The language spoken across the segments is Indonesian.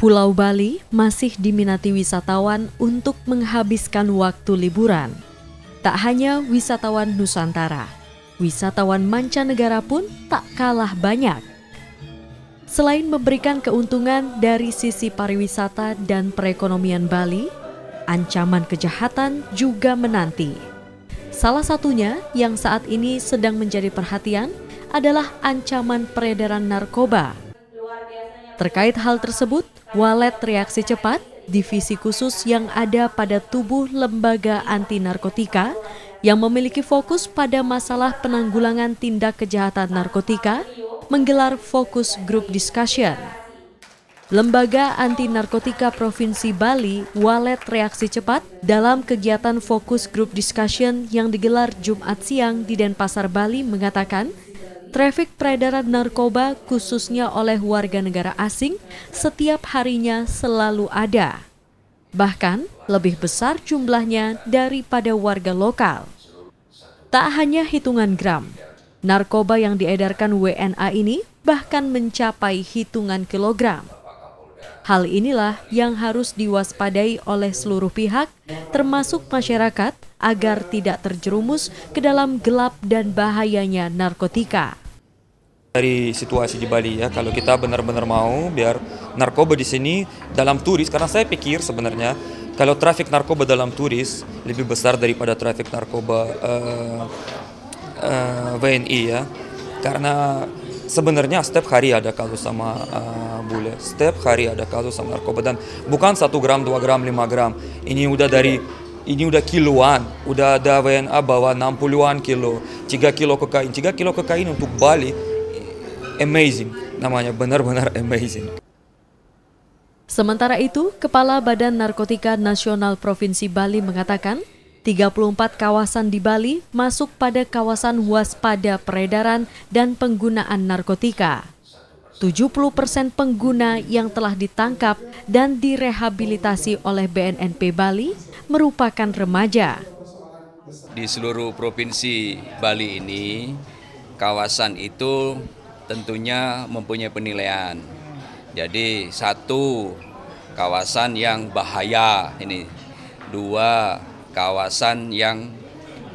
Pulau Bali masih diminati wisatawan untuk menghabiskan waktu liburan. Tak hanya wisatawan Nusantara, wisatawan mancanegara pun tak kalah banyak. Selain memberikan keuntungan dari sisi pariwisata dan perekonomian Bali, ancaman kejahatan juga menanti. Salah satunya yang saat ini sedang menjadi perhatian adalah ancaman peredaran narkoba Terkait hal tersebut, walet reaksi cepat, divisi khusus yang ada pada tubuh lembaga anti narkotika yang memiliki fokus pada masalah penanggulangan tindak kejahatan narkotika, menggelar fokus grup discussion. Lembaga Anti Narkotika Provinsi Bali walet reaksi cepat dalam kegiatan fokus grup discussion yang digelar Jumat siang di Denpasar, Bali mengatakan Trafik peredaran narkoba khususnya oleh warga negara asing setiap harinya selalu ada. Bahkan lebih besar jumlahnya daripada warga lokal. Tak hanya hitungan gram, narkoba yang diedarkan WNA ini bahkan mencapai hitungan kilogram. Hal inilah yang harus diwaspadai oleh seluruh pihak, termasuk masyarakat, agar tidak terjerumus ke dalam gelap dan bahayanya narkotika. Dari situasi di Bali ya, kalau kita benar-benar mau biar narkoba di sini dalam turis, karena saya pikir sebenarnya kalau trafik narkoba dalam turis lebih besar daripada trafik narkoba uh, eh, uh, eh, WNI ya, karena sebenarnya setiap hari ada kasus sama uh, bule, setiap hari ada kasus sama narkoba dan bukan satu gram, 2 gram, 5 gram. Ini udah dari ini udah kiloan, udah ada WNA bawa 60-an kilo, 3 kilo kokain. 3 kilo kokain untuk Bali, amazing namanya, benar-benar amazing. Sementara itu, Kepala Badan Narkotika Nasional Provinsi Bali mengatakan, 34 kawasan di Bali masuk pada kawasan waspada peredaran dan penggunaan narkotika. 70 persen pengguna yang telah ditangkap dan direhabilitasi oleh BNNP Bali merupakan remaja. Di seluruh provinsi Bali ini, kawasan itu tentunya mempunyai penilaian. Jadi satu kawasan yang bahaya ini, dua kawasan yang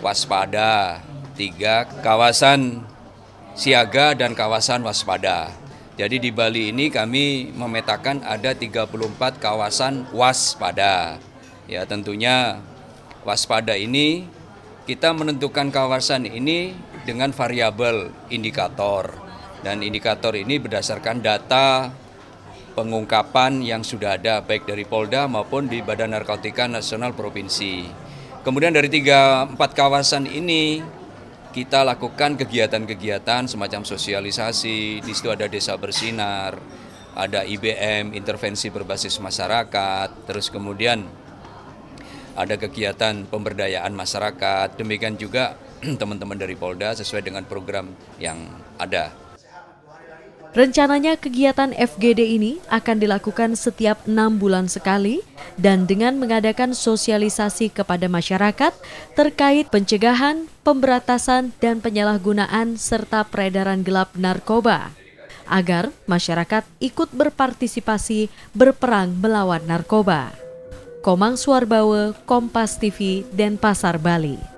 waspada, tiga kawasan siaga dan kawasan waspada. Jadi di Bali ini kami memetakan ada 34 kawasan waspada. Ya tentunya waspada ini kita menentukan kawasan ini dengan variabel indikator dan indikator ini berdasarkan data pengungkapan yang sudah ada baik dari Polda maupun di Badan Narkotika Nasional Provinsi. Kemudian dari tiga empat kawasan ini kita lakukan kegiatan-kegiatan semacam sosialisasi, di situ ada desa bersinar, ada IBM, intervensi berbasis masyarakat, terus kemudian ada kegiatan pemberdayaan masyarakat, demikian juga teman-teman dari Polda sesuai dengan program yang ada. Rencananya kegiatan FGD ini akan dilakukan setiap enam bulan sekali dan dengan mengadakan sosialisasi kepada masyarakat terkait pencegahan, pemberantasan, dan penyalahgunaan serta peredaran gelap narkoba agar masyarakat ikut berpartisipasi berperang melawan narkoba. Komang Suarbawe, Kompas TV, dan Pasar Bali.